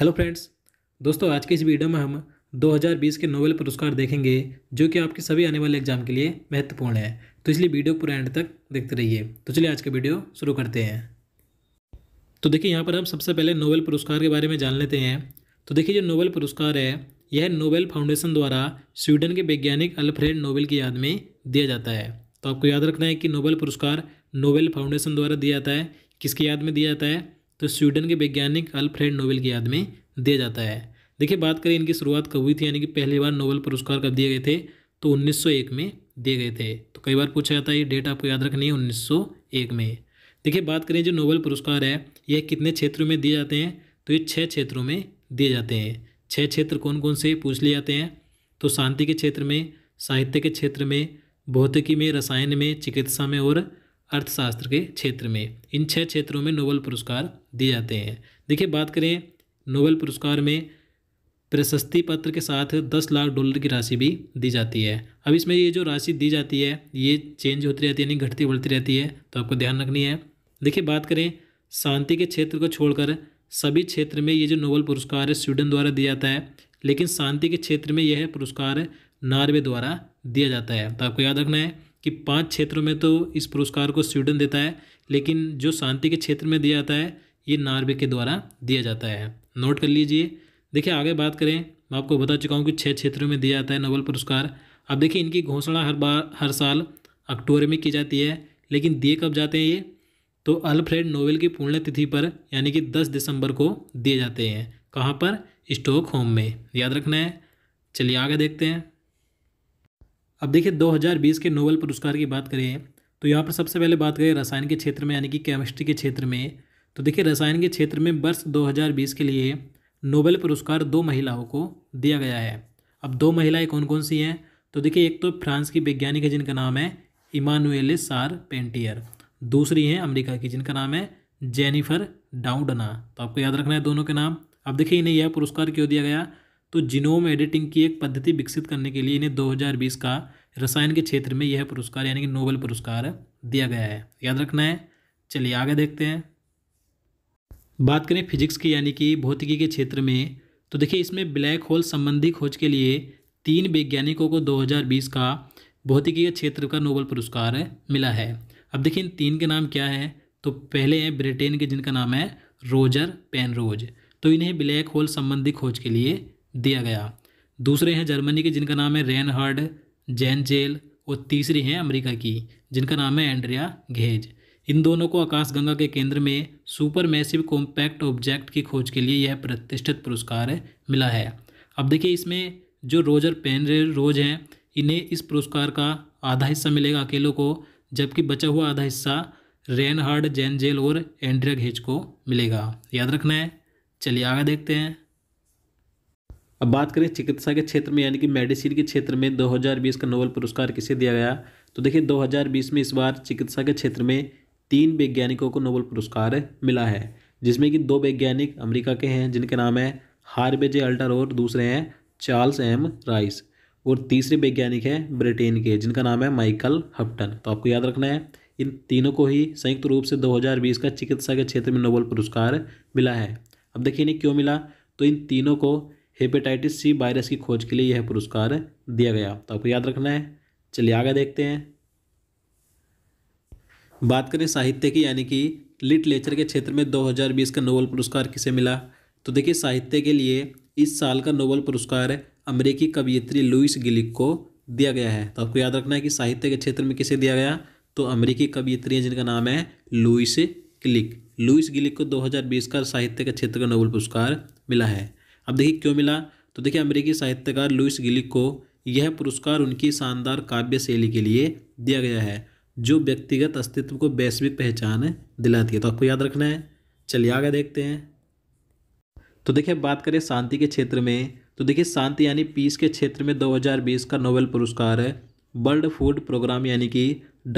hello friends दोस्तों आज के इस वीडियो में हम 2020 के नोबेल पुरस्कार देखेंगे जो कि आपके सभी आने वाले एग्जाम के लिए महत्वपूर्ण है तो इसलिए वीडियो पूरा एंड तक देखते रहिए तो चलिए आज का वीडियो शुरू करते हैं तो देखिए यहाँ पर हम सबसे पहले नोबेल पुरस्कार के बारे में जान लेते हैं तो देखिए जो नोबेल पुरस्कार है यह नोबेल फाउंडेशन द्वारा स्वीडन के वैज्ञानिक अल्फ्रेड नोबेल की याद में दिया जाता है तो आपको याद रखना है कि नोबेल पुरस्कार नोबेल फाउंडेशन द्वारा दिया जाता है किसकी याद में दिया जाता है तो स्वीडन के वैज्ञानिक अल्फ्रेड नोबेल की याद में दिया जाता है देखिए बात करें इनकी शुरुआत कब हुई थी यानी कि पहली बार नोबेल पुरस्कार कब दिए गए थे तो 1901 में दिए गए थे तो कई बार पूछा जाता है ये डेट आपको याद रखनी है 1901 में देखिए बात करें जो नोबेल पुरस्कार है यह कितने क्षेत्रों में दिए जाते हैं तो ये छः क्षेत्रों में दिए जाते हैं छः क्षेत्र कौन कौन से पूछ लिए जाते हैं तो शांति के क्षेत्र में साहित्य के क्षेत्र में भौतिकी में रसायन में चिकित्सा में और अर्थशास्त्र के क्षेत्र में इन छः क्षेत्रों में नोबल पुरस्कार दिए जाते हैं देखिए बात करें नोबल पुरस्कार में प्रशस्ति पत्र के साथ दस लाख डॉलर की राशि भी दी जाती है अब इसमें ये जो राशि दी जाती है ये चेंज होती रहती है यानी घटती बढ़ती रहती है तो आपको ध्यान रखनी है देखिए बात करें शांति के क्षेत्र को छोड़कर सभी क्षेत्र में ये जो नोबल पुरस्कार है स्वीडन द्वारा दिया जाता है लेकिन शांति के क्षेत्र में यह पुरस्कार नॉर्वे द्वारा दिया जाता है तो आपको याद रखना है कि पांच क्षेत्रों में तो इस पुरस्कार को स्वीडन देता है लेकिन जो शांति के क्षेत्र में दिया जाता है ये नार्वे के द्वारा दिया जाता है नोट कर लीजिए देखिए आगे बात करें मैं आपको बता चुका हूँ कि छः क्षेत्रों में दिया जाता है नोबल पुरस्कार अब देखिए इनकी घोषणा हर बार हर साल अक्टूबर में की जाती है लेकिन दिए कब जाते हैं ये तो अल्फ्रेड नोबेल की पुण्यतिथि पर यानी कि दस दिसंबर को दिए जाते हैं कहाँ पर होम में याद रखना है चलिए आगे देखते हैं अब देखिए 2020 के नोबेल पुरस्कार की बात करें तो यहाँ पर सबसे पहले बात करें रसायन के क्षेत्र में यानी कि केमिस्ट्री के क्षेत्र में तो देखिए रसायन के क्षेत्र में वर्ष 2020 के लिए नोबेल पुरस्कार दो महिलाओं को दिया गया है अब दो महिलाएं कौन कौन सी हैं तो देखिए एक तो फ्रांस की वैज्ञानिक है जिनका नाम है इमानुएल सार पेंटियर दूसरी हैं अमरीका की जिनका नाम है जेनिफर डाउडना तो आपको याद रखना है दोनों के नाम अब देखिए इन्हें यह पुरस्कार क्यों दिया गया तो जिनोम एडिटिंग की एक पद्धति विकसित करने के लिए इन्हें 2020 का रसायन के क्षेत्र में यह पुरस्कार यानी कि नोबल पुरस्कार दिया गया है याद रखना है चलिए आगे देखते हैं बात करें फिजिक्स की यानी कि भौतिकी के क्षेत्र में तो देखिए इसमें ब्लैक होल संबंधी खोज के लिए तीन वैज्ञानिकों को दो का भौतिकी के क्षेत्र का नोबल पुरस्कार मिला है अब देखिए इन तीन के नाम क्या है तो पहले हैं ब्रिटेन के जिनका नाम है रोजर पेनरोज तो इन्हें ब्लैक होल संबंधी खोज के लिए दिया गया दूसरे हैं जर्मनी के जिनका नाम है रेन हार्ड जैन जेल और तीसरी हैं अमेरिका की जिनका नाम है एंड्रिया घेज इन दोनों को आकाशगंगा के केंद्र में सुपर मैसिव कॉम्पैक्ट ऑब्जेक्ट की खोज के लिए यह प्रतिष्ठित पुरस्कार मिला है अब देखिए इसमें जो रोजर पेन रोज हैं इन्हें इस पुरस्कार का आधा हिस्सा मिलेगा अकेलों को जबकि बचा हुआ आधा हिस्सा हार्ड जैन जेल और एंड्रिया घेज को मिलेगा याद रखना है चलिए आगे देखते हैं अब बात करें चिकित्सा के क्षेत्र में यानी कि मेडिसिन के क्षेत्र में 2020 का नोबल पुरस्कार किसे दिया गया तो देखिए 2020 में इस बार चिकित्सा के क्षेत्र में तीन वैज्ञानिकों को नोबल पुरस्कार मिला है जिसमें कि दो वैज्ञानिक अमेरिका के हैं जिनके नाम है हार्बे जे अल्टर और दूसरे हैं चार्ल्स एम राइस और तीसरे वैज्ञानिक हैं ब्रिटेन के जिनका नाम है माइकल हप्टन तो आपको याद रखना है इन तीनों को ही संयुक्त रूप से 2020 का चिकित्सा के क्षेत्र में नोबल पुरस्कार मिला है अब देखिए इन्हें क्यों मिला तो इन तीनों को हेपेटाइटिस सी वायरस की खोज के लिए यह पुरस्कार दिया गया तो आपको याद रखना है चलिए आगे देखते हैं बात करें साहित्य की यानी कि लिटरेचर के क्षेत्र में 2020 का नोबल पुरस्कार किसे मिला तो देखिए साहित्य के लिए इस साल का नोबल पुरस्कार अमेरिकी कवियत्री लुइस गिलिक को दिया गया है तो आपको याद रखना है कि साहित्य के क्षेत्र में किसे दिया गया तो अमेरिकी कवियत्री हैं जिनका नाम है लुइस गिलिक लुइस गिलिक को 2020 का साहित्य के क्षेत्र का नोबल पुरस्कार मिला है अब देखिए क्यों मिला तो देखिए अमेरिकी साहित्यकार लुइस गिलिक को यह पुरस्कार उनकी शानदार काव्य शैली के लिए दिया गया है जो व्यक्तिगत अस्तित्व को वैश्विक पहचान दिलाती है तो आपको याद रखना है चलिए आगे देखते हैं तो देखिए बात करें शांति के क्षेत्र में तो देखिए शांति यानी पीस के क्षेत्र में 2020 का नोबेल पुरस्कार वर्ल्ड फूड प्रोग्राम यानी कि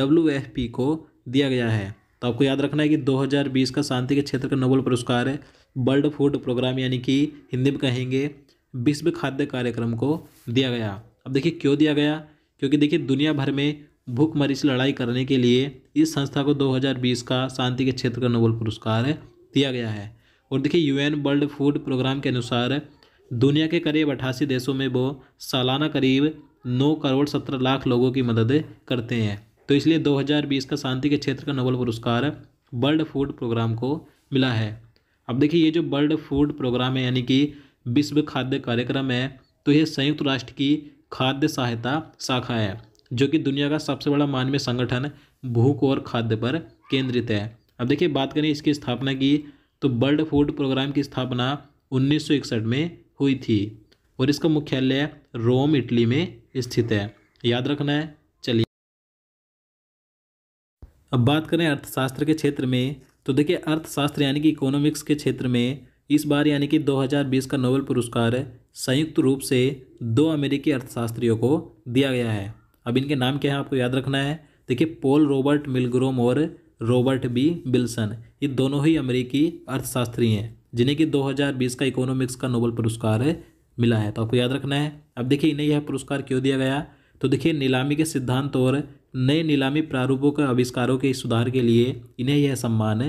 डब्ल्यू को दिया गया है तो आपको याद रखना है कि 2020 का शांति के क्षेत्र का नोबेल पुरस्कार है वर्ल्ड फूड प्रोग्राम यानी कि हिंदी में कहेंगे विश्व खाद्य कार्यक्रम को दिया गया अब देखिए क्यों दिया गया क्योंकि देखिए दुनिया भर में भूखमरी से लड़ाई करने के लिए इस संस्था को 2020 का शांति के क्षेत्र का नोबल पुरस्कार दिया गया है और देखिए यूएन वर्ल्ड फूड प्रोग्राम के अनुसार दुनिया के करीब अठासी देशों में वो सालाना करीब नौ करोड़ सत्रह लाख लोगों की मदद करते हैं तो इसलिए 2020 का शांति के क्षेत्र का नोबल पुरस्कार वर्ल्ड फूड प्रोग्राम को मिला है अब देखिए ये जो वर्ल्ड फूड प्रोग्राम है यानी कि विश्व खाद्य कार्यक्रम है तो यह संयुक्त राष्ट्र की खाद्य सहायता शाखा है जो कि दुनिया का सबसे बड़ा मानवीय संगठन भूख और खाद्य पर केंद्रित है अब देखिए बात करें इसकी स्थापना की तो वर्ल्ड फूड प्रोग्राम की स्थापना उन्नीस में हुई थी और इसका मुख्यालय रोम इटली में स्थित है याद रखना है चलिए अब बात करें अर्थशास्त्र के क्षेत्र में तो देखिए अर्थशास्त्र यानी कि इकोनॉमिक्स के क्षेत्र में इस बार यानी कि 2020 का नोबेल पुरस्कार संयुक्त रूप से दो अमेरिकी अर्थशास्त्रियों को दिया गया है अब इनके नाम क्या है आपको याद रखना है देखिए पोल रॉबर्ट मिलग्रोम और रॉबर्ट बी बिल्सन ये दोनों ही अमेरिकी अर्थशास्त्री हैं जिन्हें कि 2020 का इकोनॉमिक्स का नोबेल पुरस्कार मिला है तो आपको याद रखना है अब देखिए इन्हें यह पुरस्कार क्यों दिया गया तो देखिए नीलामी के सिद्धांत और नए नीलामी प्रारूपों के आविष्कारों के सुधार के लिए इन्हें यह सम्मान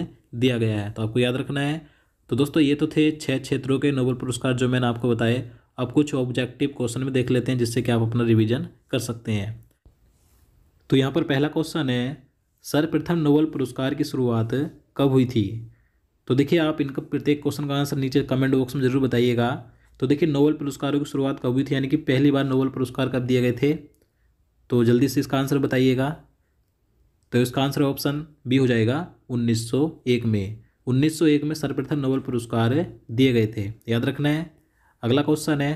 दिया गया है तो आपको याद रखना है तो दोस्तों ये तो थे छः क्षेत्रों के नोबल पुरस्कार जो मैंने आपको बताए अब कुछ ऑब्जेक्टिव क्वेश्चन में देख लेते हैं जिससे कि आप अपना रिवीजन कर सकते हैं तो यहाँ पर पहला क्वेश्चन है सर्वप्रथम नोबल पुरस्कार की शुरुआत कब हुई थी तो देखिए आप इनका प्रत्येक क्वेश्चन का आंसर नीचे कमेंट बॉक्स में ज़रूर बताइएगा तो देखिए नोबल पुरस्कारों की शुरुआत कब हुई थी यानी कि पहली बार नोबल पुरस्कार कब दिए गए थे तो जल्दी से इसका आंसर बताइएगा तो इसका आंसर ऑप्शन बी हो जाएगा 1901 में 1901 में सर्वप्रथम नोबल पुरस्कार दिए गए थे याद रखना है अगला क्वेश्चन है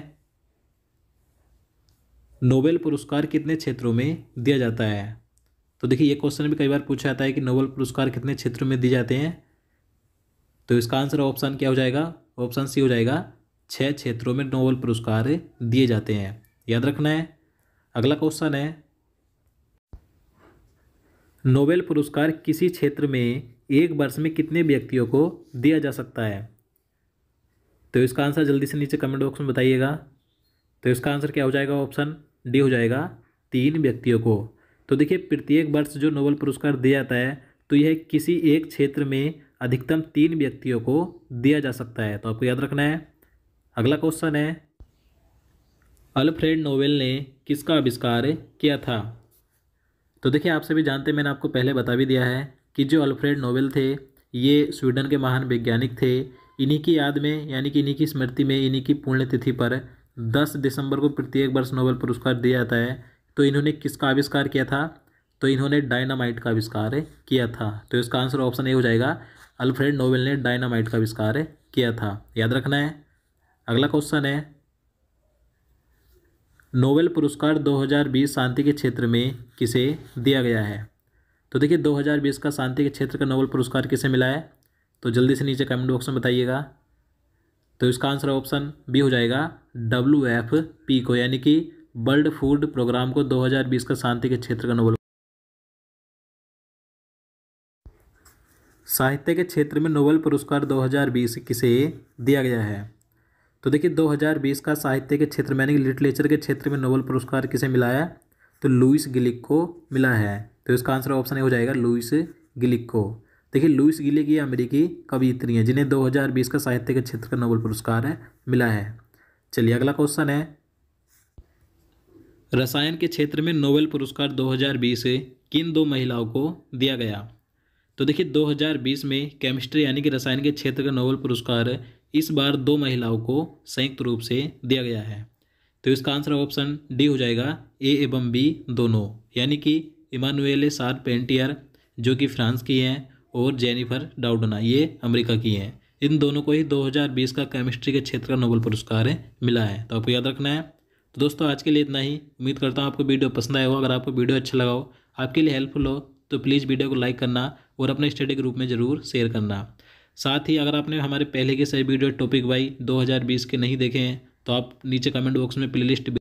नोबेल पुरस्कार कितने क्षेत्रों में दिया जाता है तो देखिए ये क्वेश्चन भी कई बार पूछा जाता है कि नोबेल पुरस्कार कितने क्षेत्रों में दिए जाते हैं तो इसका आंसर ऑप्शन क्या हो जाएगा ऑप्शन सी हो जाएगा छः क्षेत्रों में नोबेल पुरस्कार दिए जाते हैं याद रखना है अगला क्वेश्चन है नोबेल पुरस्कार किसी क्षेत्र में एक वर्ष में कितने व्यक्तियों को दिया जा सकता है तो इसका आंसर जल्दी से नीचे कमेंट बॉक्स में बताइएगा तो इसका आंसर क्या हो जाएगा ऑप्शन डी हो जाएगा तीन व्यक्तियों को तो देखिए प्रत्येक वर्ष जो नोबेल पुरस्कार दिया जाता है तो यह किसी एक क्षेत्र में अधिकतम तीन व्यक्तियों को दिया जा सकता है तो आपको याद रखना है अगला क्वेश्चन है अल्फ्रेड नोबेल ने किसका आविष्कार किया था तो देखिए आप सभी जानते मैंने आपको पहले बता भी दिया है कि जो अल्फ्रेड नोबेल थे ये स्वीडन के महान वैज्ञानिक थे इन्हीं की याद में यानी कि इन्हीं की स्मृति में इन्हीं की पुण्यतिथि पर दस दिसंबर को प्रत्येक वर्ष नोबेल पुरस्कार दिया जाता है तो इन्होंने किसका आविष्कार किया था तो इन्होंने डायनामाइट का आविष्कार किया था तो इसका आंसर ऑप्शन ए हो जाएगा अल्फ्रेड नोबेल ने डायनामाइट का आविष्कार किया था याद रखना है अगला क्वेश्चन है नोबेल पुरस्कार 2020 शांति के क्षेत्र में किसे दिया गया है तो देखिए 2020 का शांति के क्षेत्र का नोबेल पुरस्कार किसे मिला है तो जल्दी से नीचे कमेंट बॉक्स में बताइएगा तो इसका आंसर ऑप्शन बी हो जाएगा डब्ल्यू एफ पी को यानी कि वर्ल्ड फूड प्रोग्राम को 2020 का शांति के क्षेत्र का नोबेल साहित्य के क्षेत्र में नोबेल पुरस्कार 2020 किसे दिया गया है तो देखिए 2020 का साहित्य के क्षेत्र में यानी कि लिटरेचर के क्षेत्र में नोबल पुरस्कार किसे मिला है तो लुइस गिलिक को मिला है तो इसका आंसर ऑप्शन ए हो जाएगा लुइस गिलिक को देखिए लुइस गिलिक ये अमेरिकी कवियत्री हैं जिन्हें 2020 का साहित्य के क्षेत्र का नोबल पुरस्कार है मिला है चलिए अगला क्वेश्चन है रसायन के क्षेत्र में नोबेल पुरस्कार दो किन दो महिलाओं को दिया गया तो देखिए 2020 में केमिस्ट्री यानी कि रसायन के क्षेत्र का नोबेल पुरस्कार इस बार दो महिलाओं को संयुक्त रूप से दिया गया है तो इसका आंसर ऑप्शन डी हो जाएगा ए एवं बी दोनों यानी कि इमानुएल सार पेंटियर जो कि फ्रांस की हैं और जेनिफर डाउडना ये अमेरिका की हैं इन दोनों को ही 2020 का केमिस्ट्री के क्षेत्र का नोबल पुरस्कार मिला है तो आपको याद रखना है तो दोस्तों आज के लिए इतना ही उम्मीद करता हूँ आपको वीडियो पसंद आया होगा अगर आपको वीडियो अच्छा लगा हो आपके लिए हेल्पफुल हो तो प्लीज़ वीडियो को लाइक करना और अपने स्टडी ग्रुप में ज़रूर शेयर करना साथ ही अगर आपने हमारे पहले के सभी वीडियो टॉपिक वाई 2020 के नहीं देखे हैं तो आप नीचे कमेंट बॉक्स में प्लेलिस्ट